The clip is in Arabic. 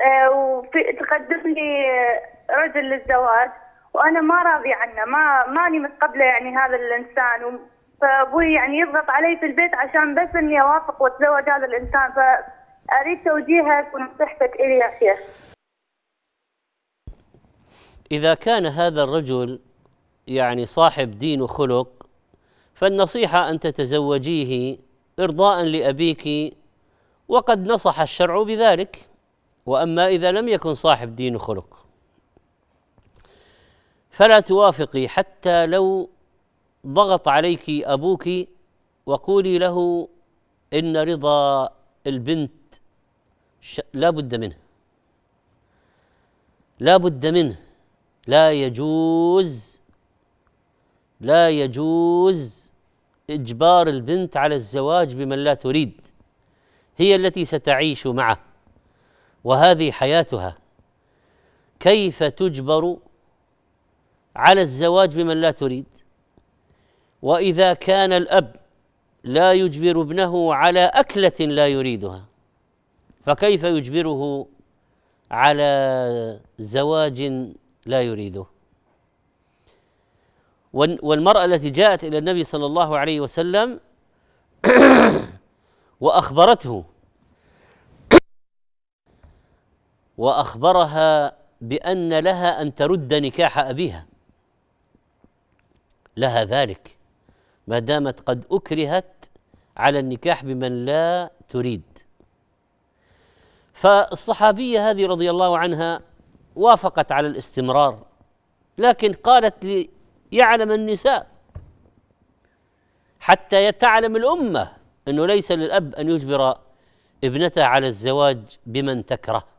آه، وتقدم لي رجل للزواج وانا ما راضي عنه ما ماني متقبله يعني هذا الانسان فابوي يعني يضغط علي في البيت عشان بس اني اوافق واتزوج هذا الانسان فاريد توجيهك ونصيحتك الي يا شيخ. اذا كان هذا الرجل يعني صاحب دين وخلق فالنصيحه ان تتزوجيه ارضاء لابيك وقد نصح الشرع بذلك واما اذا لم يكن صاحب دين وخلق فلا توافقي حتى لو ضغط عليك ابوك وقولي له ان رضا البنت لا بد منه لا بد منه لا يجوز لا يجوز اجبار البنت على الزواج بمن لا تريد هي التي ستعيش معه وهذه حياتها كيف تجبر على الزواج بمن لا تريد واذا كان الاب لا يجبر ابنه على اكله لا يريدها فكيف يجبره على زواج لا يريده والمراه التي جاءت الى النبي صلى الله عليه وسلم واخبرته واخبرها بان لها ان ترد نكاح ابيها لها ذلك ما دامت قد اكرهت على النكاح بمن لا تريد فالصحابيه هذه رضي الله عنها وافقت على الاستمرار لكن قالت ليعلم النساء حتى تعلم الامه انه ليس للاب ان يجبر ابنته على الزواج بمن تكره